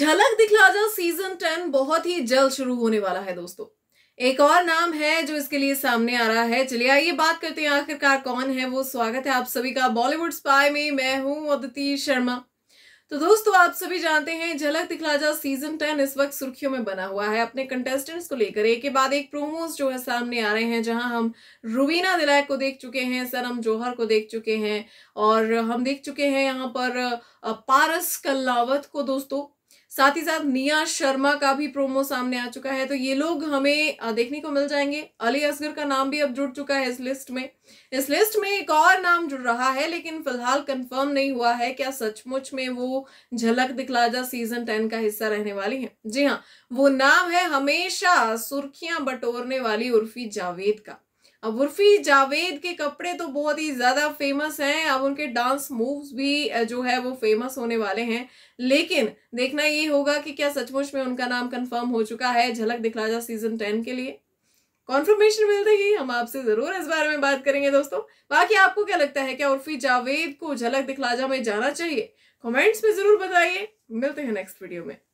झलक दिखला जा सीजन टेन बहुत ही जल्द शुरू होने वाला है दोस्तों एक और नाम है जो इसके लिए सामने आ रहा है चलिए आइए बात करते हैं आखिरकार कौन है वो स्वागत है आप सभी का बॉलीवुड स्पाई में मैं हूं अदिति शर्मा तो दोस्तों आप सभी जानते हैं झलक दिखला जा सीजन टेन इस वक्त सुर्खियों में बना हुआ है अपने कंटेस्टेंट्स को लेकर एक के बाद एक प्रोमोज जो है सामने आ रहे हैं जहां हम रुबीना दिलाय को देख चुके हैं सनम जौहर को देख चुके हैं और हम देख चुके हैं यहाँ पर पारस कल्लावत को दोस्तों साथ ही साथ निया शर्मा का भी प्रोमो सामने आ चुका है तो ये लोग हमें देखने को मिल जाएंगे अली असगर का नाम भी अब जुड़ चुका है इस लिस्ट में इस लिस्ट में एक और नाम जुड़ रहा है लेकिन फिलहाल कंफर्म नहीं हुआ है क्या सचमुच में वो झलक दिखला जा सीजन टेन का हिस्सा रहने वाली है जी हाँ वो नाम है हमेशा सुर्खियां बटोरने वाली उर्फी जावेद का अब उर्फी जावेद के कपड़े तो बहुत ही ज़्यादा फेमस हैं अब उनके डांस मूव्स भी जो है वो फेमस होने वाले हैं लेकिन देखना ये होगा कि क्या सचमुच में उनका नाम कंफर्म हो चुका है झलक दिखलाजा सीजन टेन के लिए कॉन्फर्मेशन मिलते ही हम आपसे ज़रूर इस बारे में बात करेंगे दोस्तों बाकी आपको क्या लगता है क्या उर्फी जावेद को झलक दिखलाजा में जाना चाहिए कॉमेंट्स में ज़रूर बताइए मिलते हैं नेक्स्ट वीडियो में